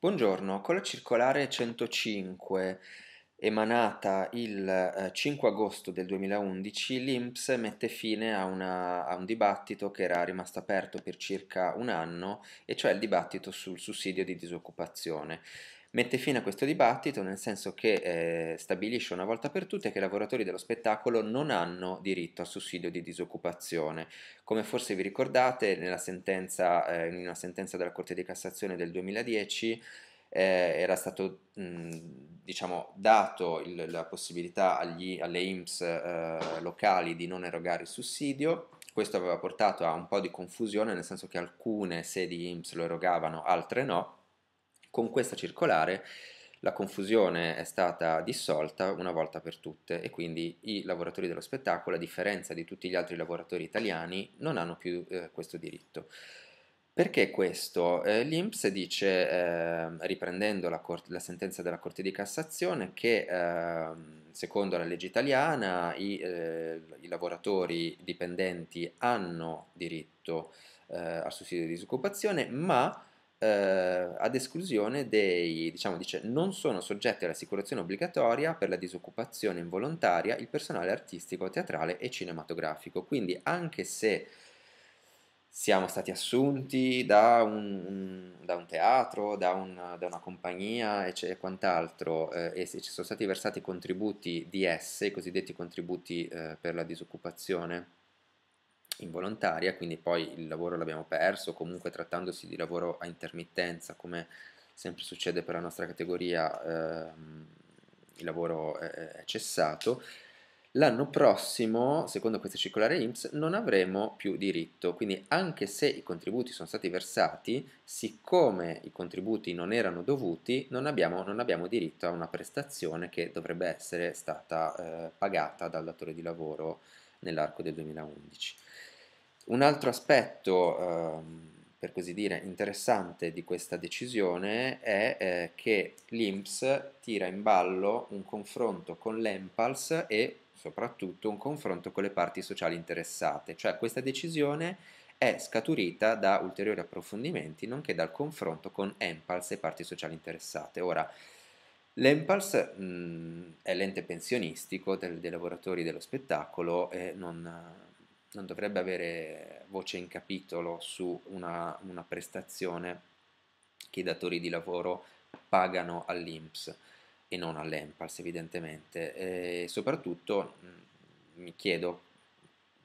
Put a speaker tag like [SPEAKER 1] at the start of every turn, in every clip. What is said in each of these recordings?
[SPEAKER 1] Buongiorno, con la circolare 105 emanata il 5 eh, agosto del 2011 l'INPS mette fine a, una, a, un dibattito che era rimasto aperto per circa un anno e cioè il dibattito sul sussidio di disoccupazione. Mette fine a questo dibattito nel senso che eh, stabilisce una volta per tutte che i lavoratori dello spettacolo non hanno diritto al sussidio di disoccupazione. Come forse vi ricordate, sentenza, eh, in una sentenza della Corte di Cassazione del 2010 eh, era stato mh, diciamo, dato il, la possibilità agli, alle IMSS eh, locali di non erogare il sussidio. Questo aveva portato a un po' di confusione, nel senso che alcune sedi IMSS lo erogavano, altre no con questa circolare la confusione è stata dissolta una volta per tutte e quindi i lavoratori dello spettacolo, a differenza di tutti gli altri lavoratori italiani, non hanno più eh, questo diritto. Perché questo? Eh, L'INPS dice, eh, riprendendo la, la, sentenza della Corte di Cassazione, che eh, secondo la legge italiana i, eh, i lavoratori dipendenti hanno diritto eh, al sussidio di disoccupazione, ma eh, ad esclusione dei, diciamo dice, non sono soggetti all'assicurazione obbligatoria per la disoccupazione involontaria il personale artistico, teatrale e cinematografico. Quindi anche se siamo stati assunti da un, un, da un teatro, da, un, da, una compagnia e, e quant'altro, eh, e se ci sono stati versati contributi di esse, i cosiddetti contributi eh, per la disoccupazione involontaria, quindi poi il lavoro l'abbiamo perso, comunque trattandosi di lavoro a intermittenza, come sempre succede per la nostra categoria, ehm, il lavoro è cessato. L'anno prossimo, secondo questa circolare IMSS, non avremo più diritto, quindi anche se i contributi sono stati versati, siccome i contributi non erano dovuti, non abbiamo, non abbiamo diritto a una prestazione che dovrebbe essere stata eh, pagata dal datore di lavoro nell'arco del 2011. Un altro aspetto, ehm, per così dire, interessante di questa decisione è eh, che l'INPS tira in ballo un confronto con l'EMPALS e soprattutto un confronto con le parti sociali interessate, cioè questa decisione è scaturita da ulteriori approfondimenti nonché dal confronto con EMPALS e parti sociali interessate. Ora, L'EMPALS mh, mhmm, è l'ente pensionistico del, dei lavoratori dello spettacolo e non, non dovrebbe avere voce in capitolo su una, una prestazione che i datori di lavoro pagano all'INPS e non all'EMPALS evidentemente e soprattutto mm, mi chiedo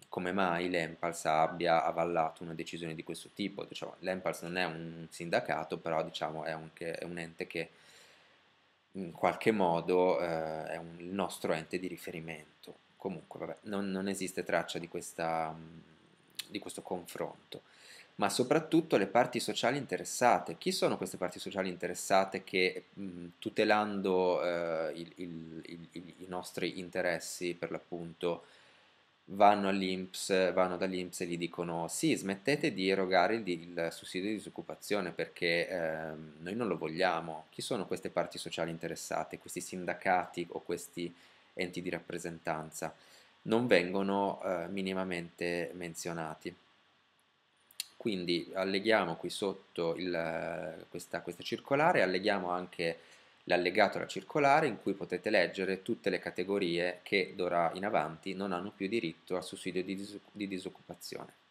[SPEAKER 1] come mai l'EMPALS abbia avallato una decisione di questo tipo diciamo, l'EMPALS non è un sindacato però diciamo, è, un, è un ente che in qualche modo eh, è un, il nostro ente di riferimento Comunque, vabbè, non, non esiste traccia di, questa, di questo confronto. Ma soprattutto le parti sociali interessate. Chi sono queste parti sociali interessate che mh, tutelando eh, il, il, il, i nostri interessi, per l'appunto, vanno all'Inps, vanno dall'Inps e gli dicono sì, smettete di erogare il, il sussidio di disoccupazione perché ehm, noi non lo vogliamo. Chi sono queste parti sociali interessate, questi sindacati o questi enti di rappresentanza, non vengono eh, minimamente menzionati. Quindi alleghiamo qui sotto il, questa, questa circolare, alleghiamo anche l'allegato alla circolare in cui potete leggere tutte le categorie che d'ora in avanti non hanno più diritto al sussidio di, disoccupazione.